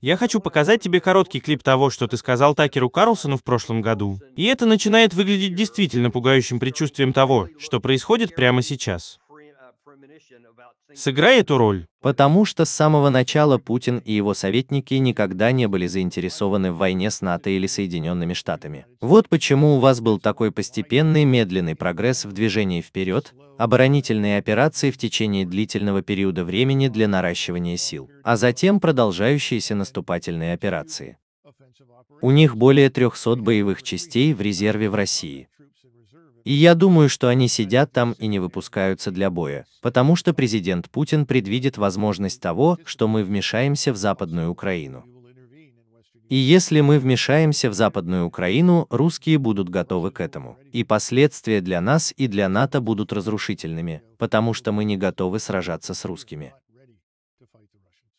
Я хочу показать тебе короткий клип того, что ты сказал Такеру Карлсону в прошлом году. И это начинает выглядеть действительно пугающим предчувствием того, что происходит прямо сейчас. Сыграй эту роль. Потому что с самого начала Путин и его советники никогда не были заинтересованы в войне с НАТО или Соединенными Штатами. Вот почему у вас был такой постепенный медленный прогресс в движении вперед, оборонительные операции в течение длительного периода времени для наращивания сил, а затем продолжающиеся наступательные операции. У них более 300 боевых частей в резерве в России. И я думаю, что они сидят там и не выпускаются для боя, потому что президент Путин предвидит возможность того, что мы вмешаемся в Западную Украину. И если мы вмешаемся в Западную Украину, русские будут готовы к этому. И последствия для нас и для НАТО будут разрушительными, потому что мы не готовы сражаться с русскими.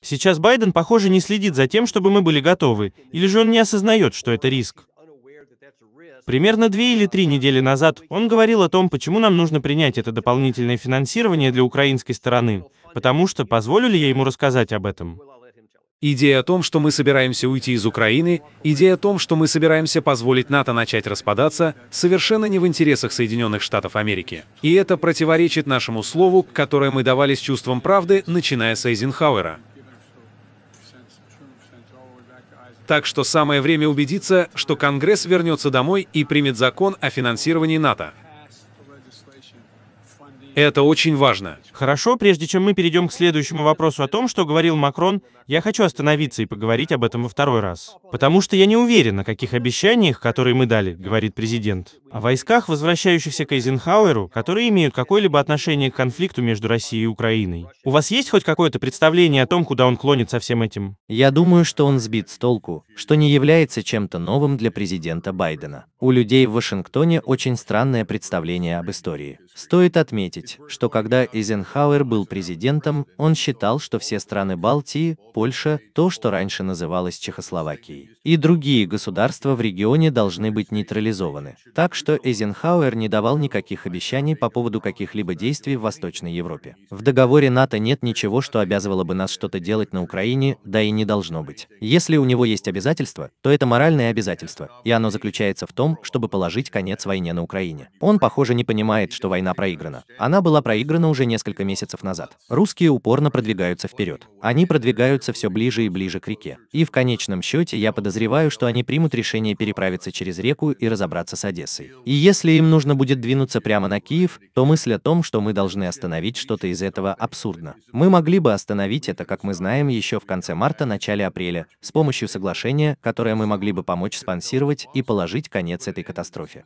Сейчас Байден, похоже, не следит за тем, чтобы мы были готовы, или же он не осознает, что это риск. Примерно две или три недели назад он говорил о том, почему нам нужно принять это дополнительное финансирование для украинской стороны, потому что позволю ли я ему рассказать об этом? Идея о том, что мы собираемся уйти из Украины, идея о том, что мы собираемся позволить НАТО начать распадаться, совершенно не в интересах Соединенных Штатов Америки. И это противоречит нашему слову, которое мы давали с чувством правды, начиная с Эйзенхауэра. Так что самое время убедиться, что Конгресс вернется домой и примет закон о финансировании НАТО. Это очень важно. Хорошо, прежде чем мы перейдем к следующему вопросу о том, что говорил Макрон, я хочу остановиться и поговорить об этом во второй раз. Потому что я не уверен, о каких обещаниях, которые мы дали, говорит президент. О войсках, возвращающихся к Эйзенхауэру, которые имеют какое-либо отношение к конфликту между Россией и Украиной. У вас есть хоть какое-то представление о том, куда он клонит со всем этим? Я думаю, что он сбит с толку, что не является чем-то новым для президента Байдена. У людей в Вашингтоне очень странное представление об истории. Стоит отметить, что когда Эйзенхауэр был президентом, он считал, что все страны Балтии, Польша, то, что раньше называлось Чехословакией, и другие государства в регионе должны быть нейтрализованы. Так что Эйзенхауэр не давал никаких обещаний по поводу каких-либо действий в Восточной Европе. В договоре НАТО нет ничего, что обязывало бы нас что-то делать на Украине, да и не должно быть. Если у него есть обязательства, то это моральное обязательство, и оно заключается в том, чтобы положить конец войне на Украине. Он, похоже, не понимает, что война проиграна. Она была проиграна уже несколько месяцев назад. Русские упорно продвигаются вперед. Они продвигаются все ближе и ближе к реке. И в конечном счете я подозреваю, что они примут решение переправиться через реку и разобраться с Одессой. И если им нужно будет двинуться прямо на Киев, то мысль о том, что мы должны остановить что-то из этого, абсурдна. Мы могли бы остановить это, как мы знаем, еще в конце марта, начале апреля, с помощью соглашения, которое мы могли бы помочь спонсировать и положить конец этой катастрофе.